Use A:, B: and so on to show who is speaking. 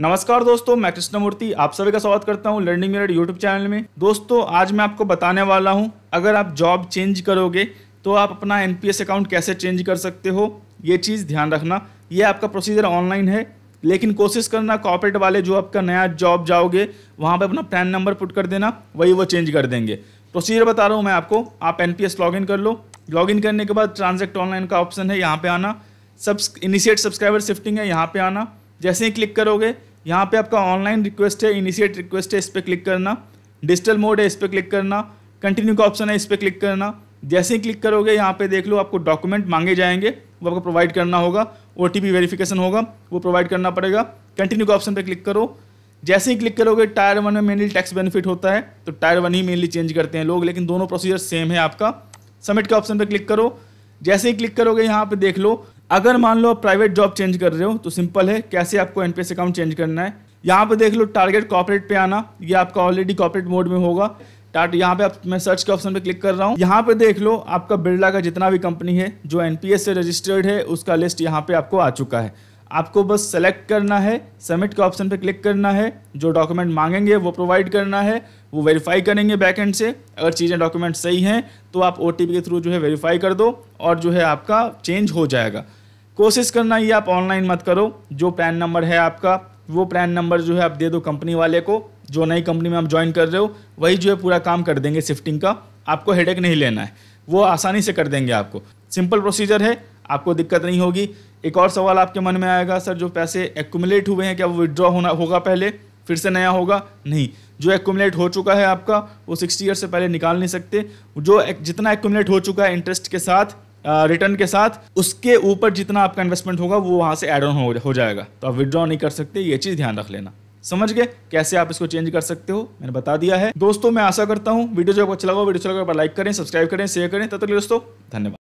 A: नमस्कार दोस्तों मैं कृष्णमूर्ति आप सभी का स्वागत करता हूं लर्निंग मेरेड यूट्यूब चैनल में दोस्तों आज मैं आपको बताने वाला हूं अगर आप जॉब चेंज करोगे तो आप अपना एन अकाउंट कैसे चेंज कर सकते हो ये चीज़ ध्यान रखना ये आपका प्रोसीजर ऑनलाइन है लेकिन कोशिश करना कॉपरेट वाले जो आपका नया जॉब जाओगे वहाँ पर अपना पैन नंबर पुट कर देना वही वो चेंज कर देंगे प्रोसीजर बता रहा हूँ मैं आपको आप एन लॉगिन कर लो लॉगिन करने के बाद ट्रांजेक्ट ऑनलाइन का ऑप्शन है यहाँ पर आना सब्स इनिशिएट सब्सक्राइबर शिफ्टिंग है यहाँ पर आना जैसे ही क्लिक करोगे यहाँ पे आपका ऑनलाइन रिक्वेस्ट है इनिशिएट रिक्वेस्ट है इस पर क्लिक करना डिजिटल मोड है इस पर क्लिक करना कंटिन्यू का ऑप्शन है इस पर क्लिक करना जैसे ही क्लिक करोगे यहाँ पे देख लो आपको डॉक्यूमेंट मांगे जाएंगे वो आपको प्रोवाइड करना होगा ओ वेरिफिकेशन होगा वो प्रोवाइड करना पड़ेगा कंटिन्यू का ऑप्शन पर क्लिक करो जैसे ही क्लिक करोगे टायर वन में मेनली टैक्स बेनिफिट होता है तो टायर वन ही मेनली चेंज करते हैं लोग लेकिन दोनों प्रोसीजर सेम है आपका सबमिट के ऑप्शन पर क्लिक करो जैसे ही क्लिक करोगे यहाँ पे देख लो अगर मान लो आप प्राइवेट जॉब चेंज कर रहे हो तो सिंपल है कैसे आपको एनपीएस अकाउंट चेंज करना है यहाँ पे देख लो टारगेट कॉपरेट पे आना ये आपका ऑलरेडी कॉपरेट मोड में होगा टाट यहाँ पे आप मैं सर्च के ऑप्शन पे क्लिक कर रहा हूँ यहाँ पे देख लो आपका बिरला का जितना भी कंपनी है जो एनपीएस से रजिस्टर्ड है उसका लिस्ट यहाँ पे आपको आ चुका है आपको बस सेलेक्ट करना है सबमिट के ऑप्शन पे क्लिक करना है जो डॉक्यूमेंट मांगेंगे वो प्रोवाइड करना है वो वेरीफाई करेंगे बैकएंड से अगर चीज़ें डॉक्यूमेंट सही हैं तो आप ओ के थ्रू जो है वेरीफाई कर दो और जो है आपका चेंज हो जाएगा कोशिश करना ये आप ऑनलाइन मत करो जो पैन नंबर है आपका वो पैन नंबर जो है आप दे दो कंपनी वाले को जो नई कंपनी में आप ज्वाइन कर रहे हो वही जो है पूरा काम कर देंगे शिफ्टिंग का आपको हेडेक नहीं लेना है वो आसानी से कर देंगे आपको सिंपल प्रोसीजर है आपको दिक्कत नहीं होगी एक और सवाल आपके मन में आएगा सर जो पैसे एक्यूमुलेट हुए हैं क्या वो विड्रॉ होना होगा पहले फिर से नया होगा नहीं जो एक्यूमुलेट हो चुका है आपका वो सिक्सटी ईयर से पहले निकाल नहीं सकते जो एक, जितना एक्यूमुलेट हो चुका है इंटरेस्ट के साथ रिटर्न के साथ उसके ऊपर जितना आपका इन्वेस्टमेंट होगा वो वहाँ से एड ऑन हो, हो जाएगा तो आप विड्रॉ नहीं कर सकते ये चीज़ ध्यान रख लेना समझ गए कैसे आप इसको चेंज कर सकते हो मैंने बता दिया है दोस्तों मैं आशा करता हूँ वीडियो जो आपको अच्छा लगा वीडियो अच्छा लगा लाइक करें सब्सक्राइब करें शेयर करें तब तक तो दोस्तों धन्यवाद